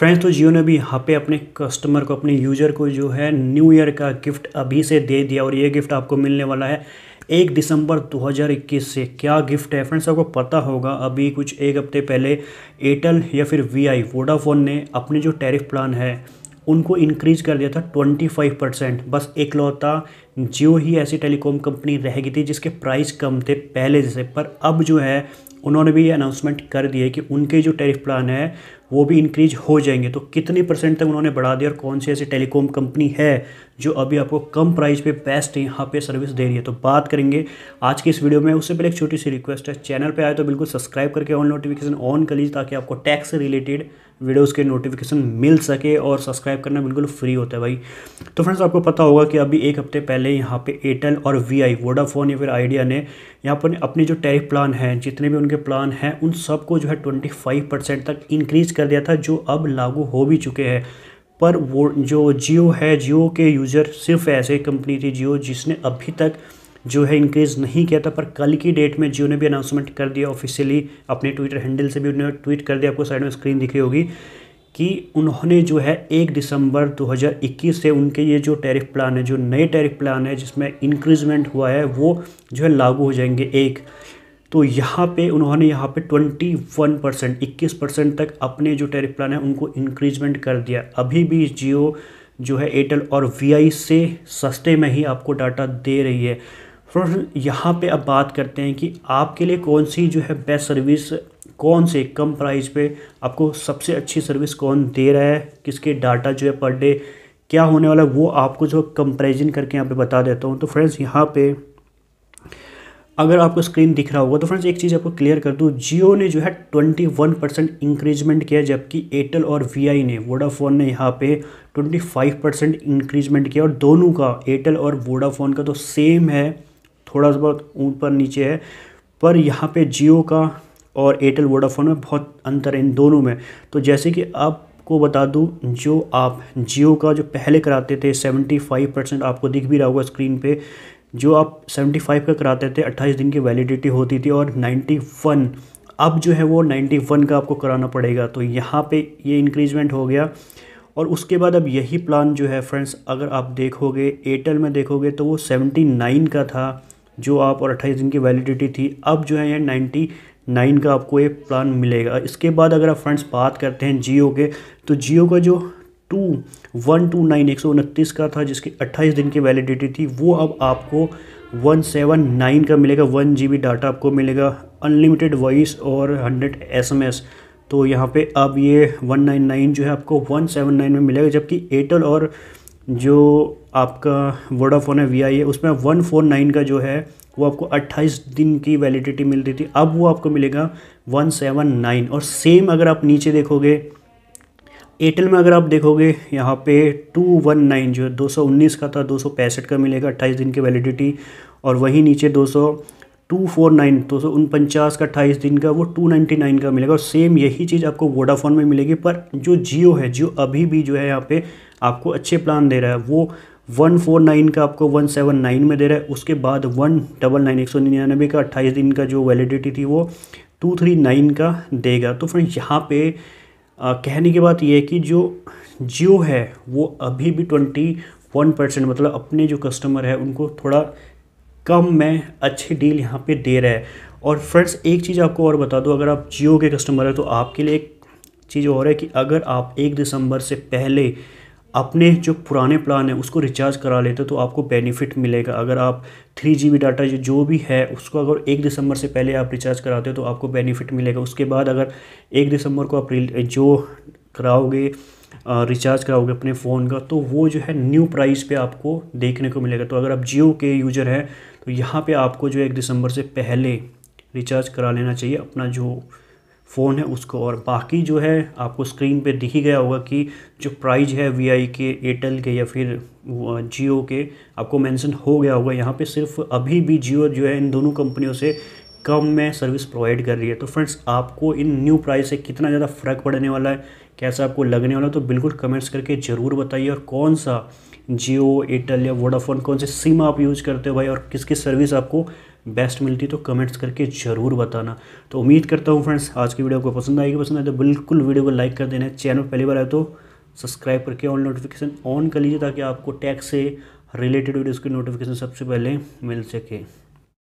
friends तो जियो ने भी यहाँ पे अपने कस्टमर को अपने यूजर को जो है न्यू ईयर का गिफ्ट अभी से दे दिया और ये गिफ्ट आपको मिलने वाला है एक दिसंबर 2021 से क्या गिफ्ट है फ्रेंड्स आपको पता होगा अभी कुछ एक हफ्ते पहले एयरटेल या फिर वीआई वोडाफोन ने अपने जो टैरिफ प्लान है उनको इंक्रीज कर दिया था 25 परसेंट बस इकलौता जियो ही ऐसी टेलीकॉम कंपनी रह गई थी जिसके प्राइस कम थे पहले जैसे पर अब जो है उन्होंने भी अनाउंसमेंट कर दिए कि उनके जो टैरिफ प्लान है वो भी इंक्रीज हो जाएंगे तो कितने परसेंट तक उन्होंने बढ़ा दिया और कौन सी ऐसी टेलीकॉम कंपनी है जो अभी आपको कम प्राइस पे बेस्ट यहाँ पे सर्विस दे रही है तो बात करेंगे आज की इस वीडियो में उससे पहले एक छोटी सी रिक्वेस्ट है चैनल पर आए तो बिल्कुल सब्सक्राइब करके ऑन नोटिफिकेशन ऑन कर लीजिए ताकि आपको टैक्स रिलेटेड वीडियोज़ के नोटिफिकेशन मिल सके और सब्सक्राइब करना बिल्कुल फ्री होता है भाई तो फ्रेंड्स आपको पता होगा कि अभी एक हफ्ते पहले ने यहाँ पे एयरटेल और वी आई वोडाफोन या फिर आइडिया ने यहाँ पर अपने जो टैरिफ प्लान हैं जितने भी उनके प्लान हैं उन सबको जो है ट्वेंटी फाइव परसेंट तक इंक्रीज़ कर दिया था जो अब लागू हो भी चुके हैं पर वो जो जियो है जियो के यूज़र सिर्फ ऐसे कंपनी थी जियो जिसने अभी तक जो है इंक्रीज़ नहीं किया था पर कल की डेट में जियो ने भी अनाउंसमेंट कर दिया ऑफिशियली अपने ट्विटर हैंडल से भी उन्होंने ट्वीट कर दिया आपको साइड में स्क्रीन दिखी होगी कि उन्होंने जो है एक दिसंबर 2021 से उनके ये जो टैरिफ प्लान है जो नए टैरिफ प्लान है जिसमें इंक्रीजमेंट हुआ है वो जो है लागू हो जाएंगे एक तो यहाँ पे उन्होंने यहाँ पे 21 परसेंट इक्कीस परसेंट तक अपने जो टैरिफ प्लान है उनको इंक्रीजमेंट कर दिया अभी भी जियो जो है एयरटेल और वी से सस्ते में ही आपको डाटा दे रही है फ्रेंड्स यहाँ पे अब बात करते हैं कि आपके लिए कौन सी जो है बेस्ट सर्विस कौन से कम प्राइस पे आपको सबसे अच्छी सर्विस कौन दे रहा है किसके डाटा जो है पर डे क्या होने वाला है वो आपको जो कंपेरिजन करके यहाँ पे बता देता हूँ तो फ्रेंड्स यहाँ पे अगर आपको स्क्रीन दिख रहा होगा तो फ्रेंड्स एक चीज़ आपको क्लियर कर दूँ जियो ने जो है ट्वेंटी वन परसेंट इंक्रीजमेंट किया जबकि एयरटेल और वी ने वोडाफोन ने यहाँ पे ट्वेंटी फाइव परसेंट इंक्रीजमेंट किया और दोनों का एयरटेल और वोडाफोन का तो सेम है थोड़ा सा बहुत ऊपर नीचे है पर यहाँ पे जियो का और एयरटेल वोडाफोन में बहुत अंतर है इन दोनों में तो जैसे कि आप को बता दूं जो आप जियो का जो पहले कराते थे 75 परसेंट आपको दिख भी रहा होगा स्क्रीन पे जो आप 75 का कराते थे 28 दिन की वैलिडिटी होती थी और 91 अब जो है वो 91 का आपको कराना पड़ेगा तो यहाँ पे ये इंक्रीजमेंट हो गया और उसके बाद अब यही प्लान जो है फ्रेंड्स अगर आप देखोगे एयरटेल में देखोगे तो वो 79 का था जो आप और 28 दिन की वैलिडिटी थी अब जो है ये नाइन का आपको ये प्लान मिलेगा इसके बाद अगर आप फ्रेंड्स बात करते हैं जियो के तो जियो का जो टू वन टू नाइन एक सौ उनतीस का था जिसकी अट्ठाईस दिन की वैलिडिटी थी वो अब आपको वन सेवन नाइन का मिलेगा वन जी बी डाटा आपको मिलेगा अनलिमिटेड वॉइस और हंड्रेड एस एम एस तो यहाँ पे अब ये वन नाइन नाइन जो है आपको वन सेवन नाइन में मिलेगा जबकि एयरटेल और जो आपका वोडाफोन है वी आई है उसमें वन फोर नाइन का जो है वो आपको अट्ठाईस दिन की वैलिडिटी मिल रही थी अब वो आपको मिलेगा वन सेवन नाइन और सेम अगर आप नीचे देखोगे एयरटेल में अगर आप देखोगे यहाँ पे टू वन नाइन जो है दो सौ उन्नीस का था दो सौ पैंसठ का मिलेगा अट्ठाईस दिन की वैलिडिटी और वहीं नीचे दो सौ टू फोर नाइन तो सो उनपचास का अट्ठाईस दिन का वो टू नाइन्टी नाइन का मिलेगा और सेम यही चीज़ आपको वोडाफोन में मिलेगी पर जो जियो है जियो अभी भी जो है यहाँ पे आपको अच्छे प्लान दे रहा है वो वन फोर नाइन का आपको वन सेवन नाइन में दे रहा है उसके बाद वन डबल नाइन एक सौ निन्यानबे का अट्ठाईस दिन का जो वैलिडिटी थी वो टू थ्री नाइन का देगा तो फ्रेंड यहाँ पे आ, कहने की बात यह है कि जो जियो है वो अभी भी ट्वेंटी वन परसेंट मतलब अपने जो कस्टमर है उनको थोड़ा कम में अच्छी डील यहाँ पे दे रहा है और फ्रेंड्स एक चीज़ आपको और बता दूँ अगर आप जियो के कस्टमर हैं तो आपके लिए एक चीज़ और है कि अगर आप एक दिसंबर से पहले अपने जो पुराने प्लान है उसको रिचार्ज करा लेते तो आपको बेनिफिट मिलेगा अगर आप थ्री जी बी डाटा जो जो भी है उसको अगर एक दिसंबर से पहले आप रिचार्ज कराते हो तो आपको बेनिफिट मिलेगा उसके बाद अगर एक दिसंबर को आप जो कराओगे रिचार्ज कराओगे अपने फ़ोन का तो वो जो है न्यू प्राइस पे आपको देखने को मिलेगा तो अगर आप जियो के यूजर हैं तो यहाँ पे आपको जो एक दिसंबर से पहले रिचार्ज करा लेना चाहिए अपना जो फ़ोन है उसको और बाकी जो है आपको स्क्रीन पे दिख ही गया होगा कि जो प्राइज है वी के एयरटेल के या फिर जियो के आपको मेंशन हो गया होगा यहाँ पे सिर्फ अभी भी जियो जो है इन दोनों कंपनियों से कम में सर्विस प्रोवाइड कर रही है तो फ्रेंड्स आपको इन न्यू प्राइस से कितना ज़्यादा फ़र्क पड़ने वाला है कैसा आपको लगने वाला है तो बिल्कुल कमेंट्स करके ज़रूर बताइए और कौन सा जियो एयरटेल या वोडाफोन कौन से सिम आप यूज़ करते हो भाई और किसकी सर्विस आपको बेस्ट मिलती है तो कमेंट्स करके ज़रूर बताना तो उम्मीद करता हूँ फ्रेंड्स आज की वीडियो को पसंद आएगी पसंद आए तो बिल्कुल वीडियो को लाइक कर देना चैनल पहली बार आए तो सब्सक्राइब करके ऑल नोटिफिकेशन ऑन कर लीजिए ताकि आपको टैक्स से रिलेटेड वीडियोज़ की नोटिफिकेशन सबसे पहले मिल सके